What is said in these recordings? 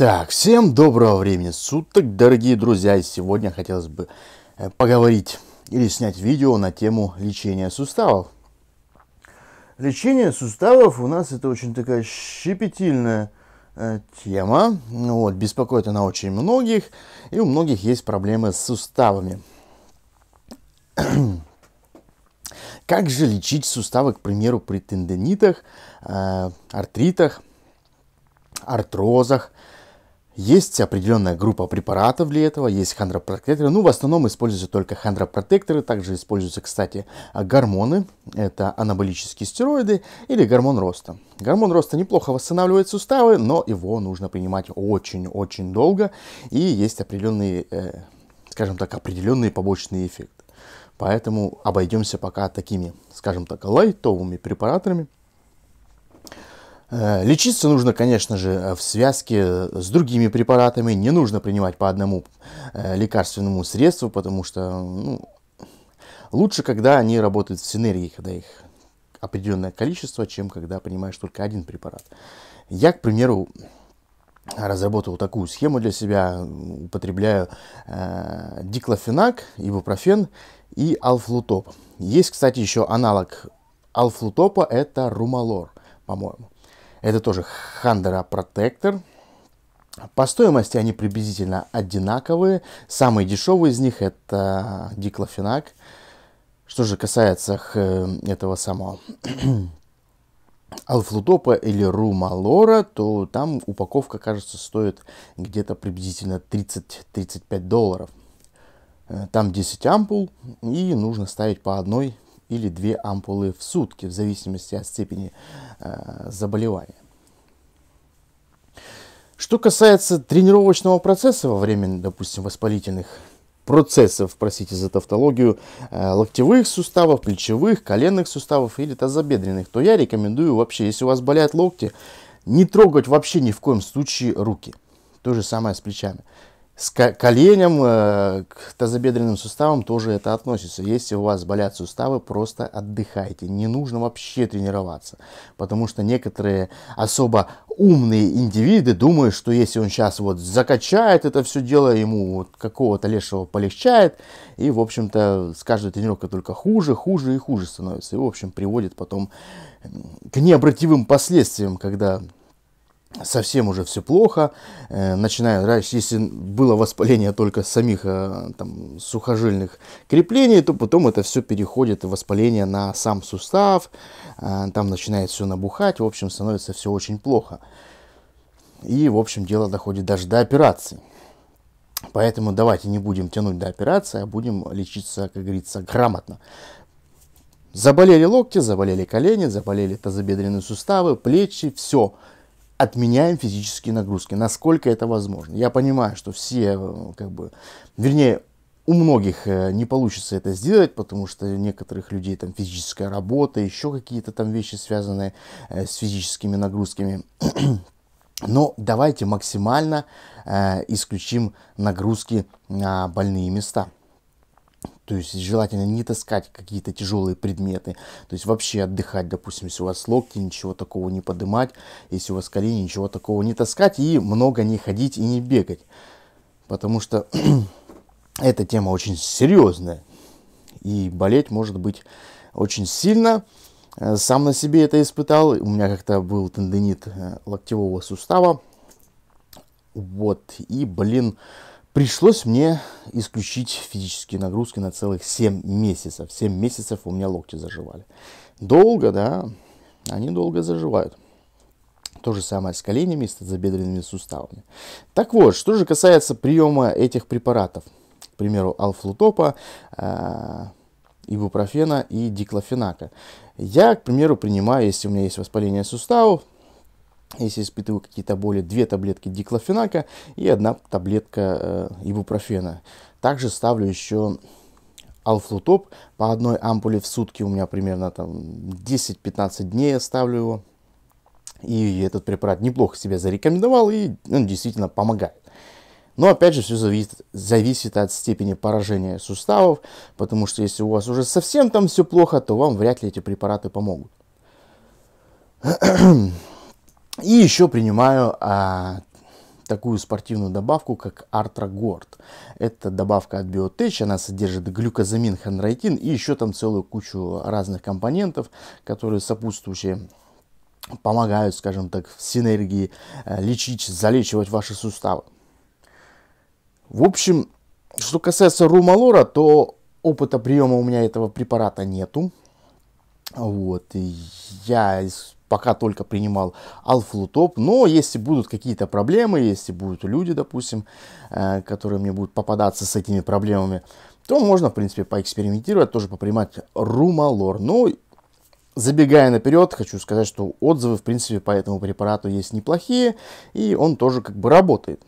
Так, всем доброго времени суток, дорогие друзья, и сегодня хотелось бы э, поговорить или снять видео на тему лечения суставов. Лечение суставов у нас это очень такая щепетильная э, тема, ну вот, беспокоит она очень многих, и у многих есть проблемы с суставами. как же лечить суставы, к примеру, при тенденитах, э, артритах, артрозах, есть определенная группа препаратов для этого, есть хондропротекторы. Ну, в основном используются только хондропротекторы. Также используются, кстати, гормоны. Это анаболические стероиды или гормон роста. Гормон роста неплохо восстанавливает суставы, но его нужно принимать очень-очень долго. И есть определенные, э, скажем так, определенные побочные эффекты. Поэтому обойдемся пока такими, скажем так, лайтовыми препаратами – Э, лечиться нужно, конечно же, э, в связке э, с другими препаратами. Не нужно принимать по одному лекарственному средству, потому что ну, лучше, когда они работают в синергии, когда их определенное количество, чем когда принимаешь только один препарат. Я, к примеру, разработал такую схему для себя, употребляю э, диклофенак, ибупрофен и алфлутоп. Есть, кстати, еще аналог алфлутопа, это румалор, по-моему. Это тоже Хандера Протектор. По стоимости они приблизительно одинаковые. Самый дешевый из них это диклофенак. Что же касается э, этого самого Алфлутопа или Румалора, то там упаковка, кажется, стоит где-то приблизительно 30-35 долларов. Э, там 10 ампул и нужно ставить по одной или 2 ампулы в сутки, в зависимости от степени э, заболевания. Что касается тренировочного процесса во время, допустим, воспалительных процессов, простите за тавтологию, э, локтевых суставов, плечевых, коленных суставов или тазобедренных, то я рекомендую вообще, если у вас болят локти, не трогать вообще ни в коем случае руки. То же самое с плечами. С коленем, э, к тазобедренным суставам тоже это относится. Если у вас болят суставы, просто отдыхайте. Не нужно вообще тренироваться. Потому что некоторые особо умные индивиды думают, что если он сейчас вот закачает это все дело, ему вот какого-то лешего полегчает. И, в общем-то, с каждой тренировкой только хуже, хуже и хуже становится. И, в общем, приводит потом к необратимым последствиям, когда совсем уже все плохо, э, начиная, если было воспаление только самих э, там, сухожильных креплений, то потом это все переходит в воспаление на сам сустав, э, там начинает все набухать, в общем, становится все очень плохо. И, в общем, дело доходит даже до операции. Поэтому давайте не будем тянуть до операции, а будем лечиться, как говорится, грамотно. Заболели локти, заболели колени, заболели тазобедренные суставы, плечи, все – отменяем физические нагрузки, насколько это возможно. Я понимаю, что все, э, как бы, вернее, у многих э, не получится это сделать, потому что у некоторых людей там физическая работа, еще какие-то там вещи, связанные э, с физическими нагрузками. Но давайте максимально исключим нагрузки на больные места то есть желательно не таскать какие-то тяжелые предметы, то есть вообще отдыхать, допустим, если у вас локти, ничего такого не поднимать, если у вас колени, ничего такого не таскать и много не ходить и не бегать, потому что эта тема очень серьезная и болеть может быть очень сильно. Э, сам на себе это испытал, у меня как-то был тендинит э, локтевого сустава, вот, и, блин, Пришлось мне исключить физические нагрузки на целых 7 месяцев. 7 месяцев у меня локти заживали. Долго, да, они долго заживают. То же самое с коленями и с тазобедренными суставами. Так вот, что же касается приема этих препаратов. К примеру, алфлутопа, э, ибупрофена и диклофенака. Я, к примеру, принимаю, если у меня есть воспаление суставов, если испытываю какие-то боли, две таблетки диклофенака и одна таблетка э, ибупрофена. Также ставлю еще алфлутоп по одной ампуле в сутки. У меня примерно там 10-15 дней я ставлю его. И этот препарат неплохо себя зарекомендовал и он ну, действительно помогает. Но опять же все зависит, зависит от степени поражения суставов, потому что если у вас уже совсем там все плохо, то вам вряд ли эти препараты помогут. И еще принимаю а, такую спортивную добавку, как Артрагорд. Это добавка от Biotech, она содержит глюкозамин, хондроитин и еще там целую кучу разных компонентов, которые сопутствующие помогают, скажем так, в синергии э, лечить, залечивать ваши суставы. В общем, что касается румалора, то опыта приема у меня этого препарата нету. Вот, и я пока только принимал алфлутоп, но если будут какие-то проблемы, если будут люди, допустим, э, которые мне будут попадаться с этими проблемами, то можно, в принципе, поэкспериментировать, тоже попринимать румалор. Но ну, забегая наперед, хочу сказать, что отзывы, в принципе, по этому препарату есть неплохие, и он тоже как бы работает.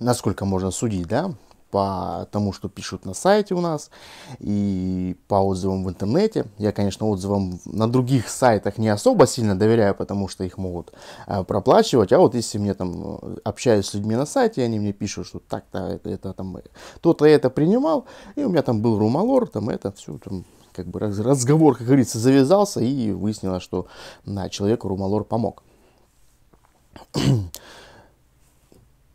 Насколько можно судить, да? по тому, что пишут на сайте у нас и по отзывам в интернете. Я, конечно, отзывам на других сайтах не особо сильно доверяю, потому что их могут э, проплачивать. А вот если мне там э, общаюсь с людьми на сайте, они мне пишут, что так-то это, это там кто э, то это принимал, и у меня там был румалор, там это все там как бы разговор, как говорится, завязался и выяснилось, что на человеку румалор помог.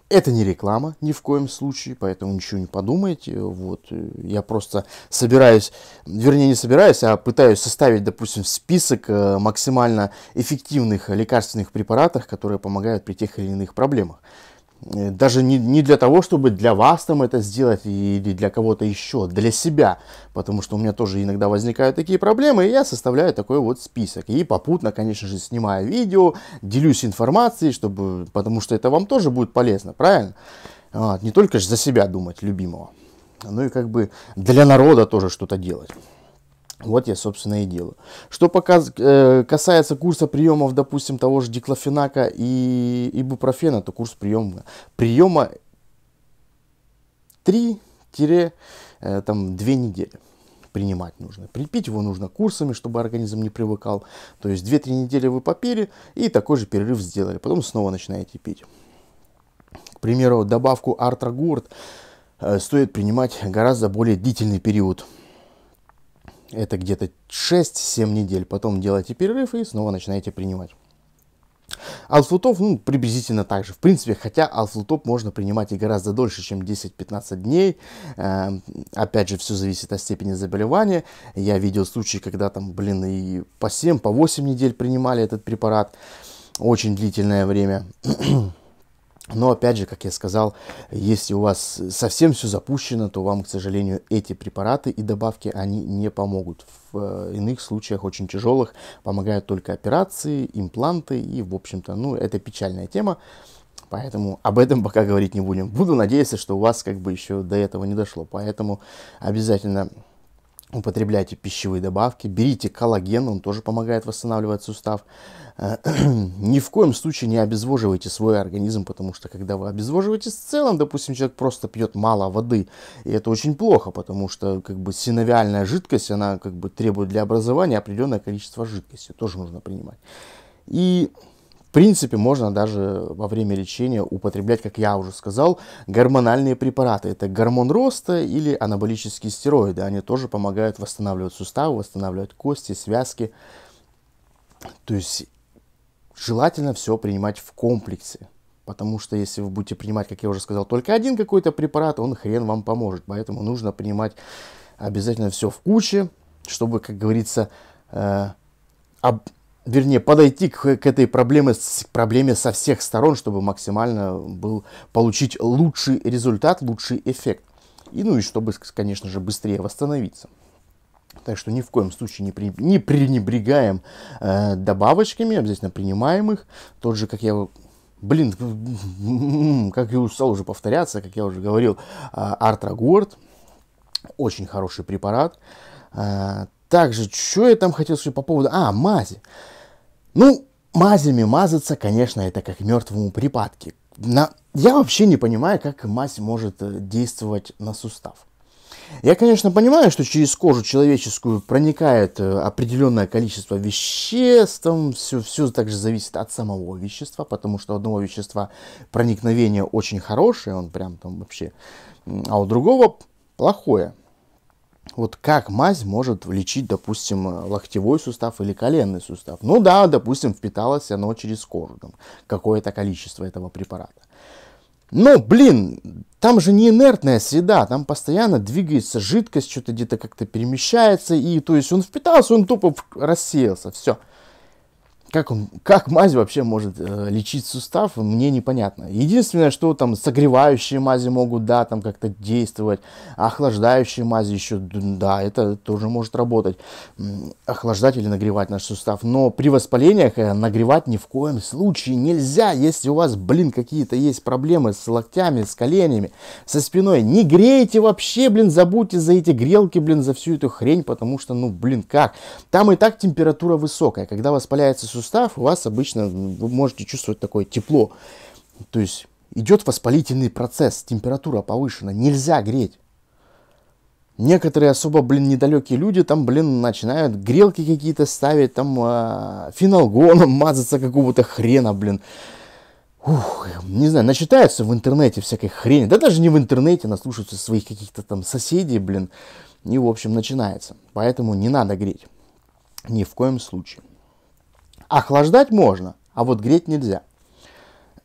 Это не реклама ни в коем случае, поэтому ничего не подумайте. Вот, э, я просто собираюсь, вернее не собираюсь, а пытаюсь составить, допустим, список э, максимально эффективных лекарственных препаратов, которые помогают при тех или иных проблемах. Э, даже не, не для того, чтобы для вас там это сделать или для кого-то еще, для себя, потому что у меня тоже иногда возникают такие проблемы, и я составляю такой вот список. И попутно, конечно же, снимаю видео, делюсь информацией, чтобы, потому что это вам тоже будет полезно, правильно? Вот, а, не только же за себя думать, любимого, ну и как бы для народа тоже что-то делать. Вот я, собственно, и делаю. Что пока, э, касается курса приемов, допустим, того же диклофенака и ибупрофена, то курс приема, приема 3 э, там, 2 недели принимать нужно. Припить его нужно курсами, чтобы организм не привыкал. То есть 2-3 недели вы попили и такой же перерыв сделали. Потом снова начинаете пить. К примеру, добавку артрагурт э, стоит принимать гораздо более длительный период это где-то 6-7 недель. Потом делаете перерыв и снова начинаете принимать. Алфлутоп, ну, приблизительно так же. В принципе, хотя алфлутоп можно принимать и гораздо дольше, чем 10-15 дней. Э, опять же, все зависит от степени заболевания. Я видел случаи, когда там, блин, и по 7, по 8 недель принимали этот препарат. Очень длительное время. Но опять же, как я сказал, если у вас совсем все запущено, то вам, к сожалению, эти препараты и добавки, они не помогут. В э, иных случаях очень тяжелых помогают только операции, импланты и, в общем-то, ну, это печальная тема. Поэтому об этом пока говорить не будем. Буду надеяться, что у вас как бы еще до этого не дошло. Поэтому обязательно употребляйте пищевые добавки, берите коллаген, он тоже помогает восстанавливать сустав. Ни в коем случае не обезвоживайте свой организм, потому что когда вы обезвоживаете в целом, допустим, человек просто пьет мало воды, и это очень плохо, потому что как бы синовиальная жидкость, она как бы требует для образования определенное количество жидкости, тоже нужно принимать. И в принципе, можно даже во время лечения употреблять, как я уже сказал, гормональные препараты. Это гормон роста или анаболические стероиды. Они тоже помогают восстанавливать суставы, восстанавливать кости, связки. То есть желательно все принимать в комплексе. Потому что если вы будете принимать, как я уже сказал, только один какой-то препарат, он хрен вам поможет. Поэтому нужно принимать обязательно все в куче, чтобы, как говорится, э, об, вернее, подойти к, к этой проблеме, с, проблеме со всех сторон, чтобы максимально был, получить лучший результат, лучший эффект. И, ну и чтобы, конечно же, быстрее восстановиться. Так что ни в коем случае не, при, не пренебрегаем э, добавочками, обязательно принимаем их. Тот же, как я, блин, как я устал уже повторяться, как я уже говорил, э, Артрагорд, очень хороший препарат. Э, также, что я там хотел сказать по поводу... А, мази. Ну, мазями мазаться, конечно, это как мертвому припадке. На... Я вообще не понимаю, как мазь может э, действовать на сустав. Я, конечно, понимаю, что через кожу человеческую проникает э, определенное количество веществ, все, все также зависит от самого вещества, потому что одного вещества проникновение очень хорошее, он прям там вообще, а у другого плохое вот как мазь может лечить, допустим, локтевой сустав или коленный сустав. Ну да, допустим, впиталось оно через кожу, там, какое-то количество этого препарата. Но, блин, там же не инертная среда, там постоянно двигается жидкость, что-то где-то как-то перемещается, и то есть он впитался, он тупо рассеялся, все как, он, как мазь вообще может э, лечить сустав, мне непонятно. Единственное, что там согревающие мази могут, да, там как-то действовать, охлаждающие мази еще, да, это тоже может работать, охлаждать или нагревать наш сустав. Но при воспалениях э, нагревать ни в коем случае нельзя, если у вас, блин, какие-то есть проблемы с локтями, с коленями, со спиной, не грейте вообще, блин, забудьте за эти грелки, блин, за всю эту хрень, потому что, ну, блин, как? Там и так температура высокая, когда воспаляется сустав, сустав, у вас обычно вы можете чувствовать такое тепло. То есть идет воспалительный процесс, температура повышена, нельзя греть. Некоторые особо, блин, недалекие люди там, блин, начинают грелки какие-то ставить, там э, фенолгоном мазаться какого-то хрена, блин. Ух, не знаю, начитаются в интернете всякой хрени. Да даже не в интернете, наслушаются своих каких-то там соседей, блин. И, в общем, начинается. Поэтому не надо греть. Ни в коем случае. Охлаждать можно, а вот греть нельзя.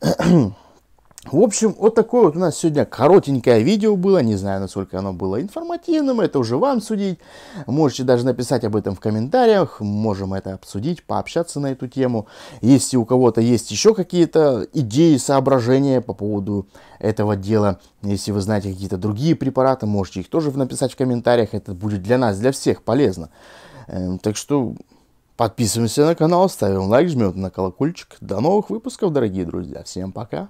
В общем, вот такое вот у нас сегодня коротенькое видео было. Не знаю, насколько оно было информативным, это уже вам судить. Можете даже написать об этом в комментариях. Можем это обсудить, пообщаться на эту тему. Если у кого-то есть еще какие-то идеи, соображения по поводу этого дела, если вы знаете какие-то другие препараты, можете их тоже написать в комментариях. Это будет для нас, для всех полезно. Эм, так что Подписываемся на канал, ставим лайк, жмем на колокольчик. До новых выпусков, дорогие друзья. Всем пока.